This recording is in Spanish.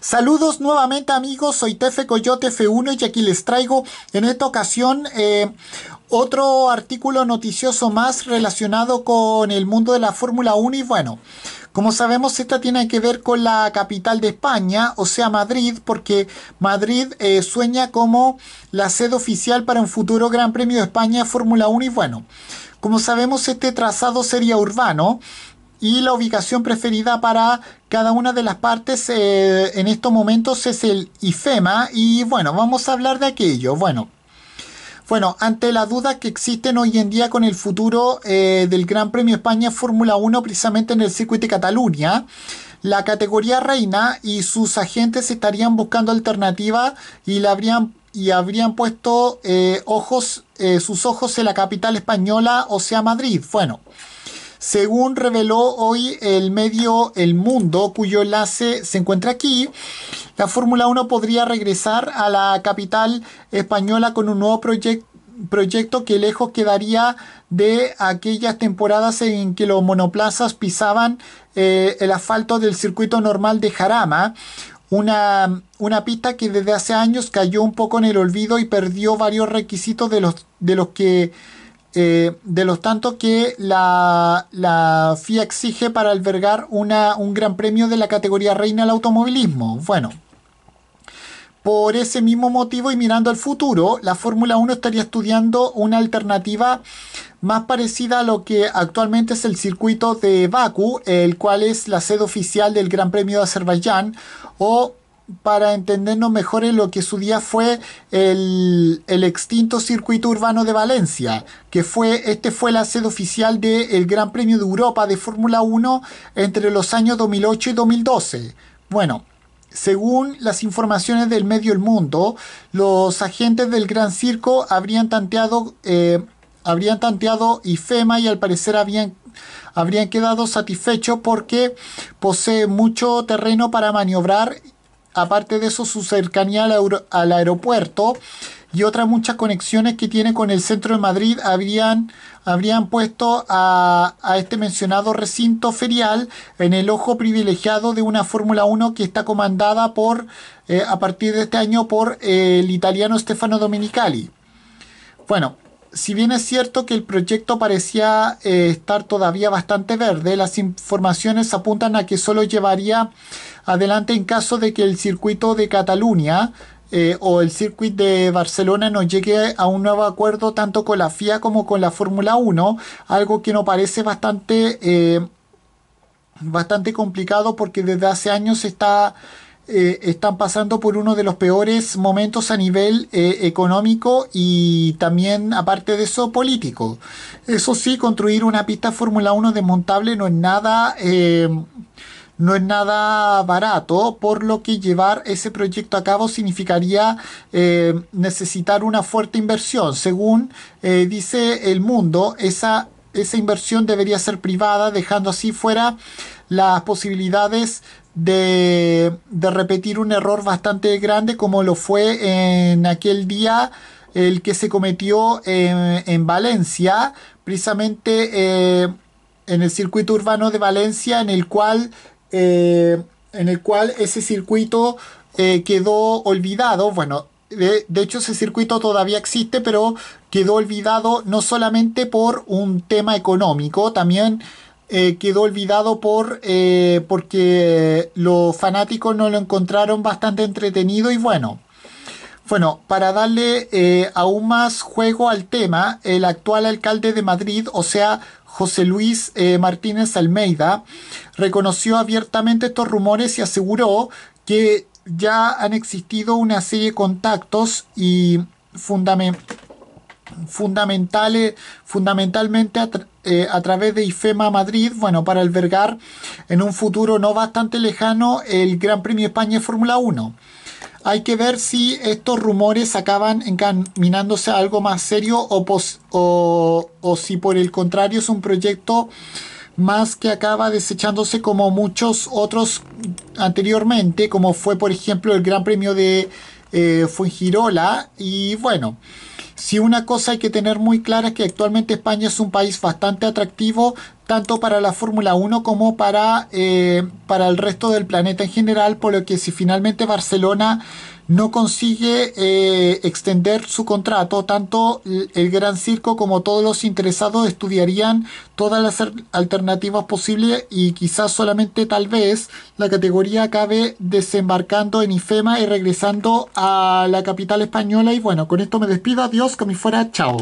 Saludos nuevamente amigos, soy Tefe Coyote F1 y aquí les traigo en esta ocasión eh, otro artículo noticioso más relacionado con el mundo de la Fórmula 1 y bueno, como sabemos esta tiene que ver con la capital de España, o sea Madrid, porque Madrid eh, sueña como la sede oficial para un futuro Gran Premio de España Fórmula 1 y bueno, como sabemos este trazado sería urbano y la ubicación preferida para cada una de las partes eh, en estos momentos es el IFEMA y bueno, vamos a hablar de aquello. Bueno, bueno, ante las dudas que existen hoy en día con el futuro eh, del Gran Premio España Fórmula 1 precisamente en el circuito de Cataluña, la categoría reina y sus agentes estarían buscando alternativa y habrían y habrían puesto eh, ojos, sus ojos en la capital española, o sea Madrid. Bueno, según reveló hoy el medio El Mundo, cuyo enlace se encuentra aquí, la Fórmula 1 podría regresar a la capital española con un nuevo proyecto que lejos quedaría de aquellas temporadas en que los monoplazas pisaban eh, el asfalto del circuito normal de Jarama, una, una, pista que desde hace años cayó un poco en el olvido y perdió varios requisitos de los, de los que eh, de los tantos que la, FIA exige para albergar una, un gran premio de la categoría reina del automovilismo. Bueno, por ese mismo motivo y mirando al futuro, la Fórmula 1 estaría estudiando una alternativa más parecida a lo que actualmente es el circuito de Baku, el cual es la sede oficial del Gran Premio de Azerbaiyán, o para entendernos mejor en lo que su día fue el, extinto circuito urbano de Valencia, que fue, este fue la sede oficial del Gran Premio de Europa de Fórmula 1 entre los años 2008 y 2012. Bueno, según las informaciones del medio El Mundo, los agentes del Gran Circo habrían tanteado, eh, habrían tanteado IFEMA y al parecer habían habrían quedado satisfechos porque posee mucho terreno para maniobrar aparte de eso, su cercanía al, aeropuerto y otras muchas conexiones que tiene con el centro de Madrid habrían, puesto a, este mencionado recinto ferial en el ojo privilegiado de una Fórmula 1 que está comandada por, eh, a partir de este año por el italiano Stefano Domenicali. Bueno, si bien es cierto que el proyecto parecía eh, estar todavía bastante verde, las informaciones apuntan a que solo llevaría adelante en caso de que el circuito de Cataluña eh, o el circuito de Barcelona nos llegue a un nuevo acuerdo tanto con la FIA como con la Fórmula 1, algo que nos parece bastante, eh, bastante complicado porque desde hace años está eh, están pasando por uno de los peores momentos a nivel eh, económico y también, aparte de eso, político. Eso sí, construir una pista Fórmula 1 desmontable no es nada... Eh, no es nada barato, por lo que llevar ese proyecto a cabo significaría necesitar una fuerte inversión. Según dice el mundo, esa, esa inversión debería ser privada, dejando así fuera las posibilidades de, repetir un error bastante grande como lo fue en aquel día el que se cometió eh, en, Valencia, precisamente eh, en el circuito urbano de Valencia, en el cual, eh, en el cual ese circuito quedó olvidado. Bueno, de, de, hecho ese circuito todavía existe, pero quedó olvidado no solamente por un tema económico, también eh, quedó olvidado por eh, porque los fanáticos no lo encontraron bastante entretenido y bueno. Bueno, para darle eh, aún más juego al tema, el actual alcalde de Madrid, o sea, José Luis Martínez Almeida, reconoció abiertamente estos rumores y aseguró que ya han existido una serie de contactos y fundamentalmente fundamentalmente eh, a, través de IFEMA Madrid, bueno, para albergar en un futuro no bastante lejano el Gran Premio España de Fórmula 1. Hay que ver si estos rumores acaban encaminándose a algo más serio o, o, si por el contrario es un proyecto más que acaba desechándose como muchos otros anteriormente, como fue por ejemplo el Gran Premio de eh, y bueno. Si una cosa hay que tener muy clara es que actualmente España es un país bastante atractivo tanto para la Fórmula 1 como para, eh, para el resto del planeta en general, por lo que si finalmente Barcelona no consigue eh, extender su contrato, tanto el Gran Circo como todos los interesados estudiarían todas las alternativas posibles y quizás solamente tal vez la categoría acabe desembarcando en IFEMA y regresando a la capital española. Y bueno, con esto me despido, adiós, que me fuera, chao.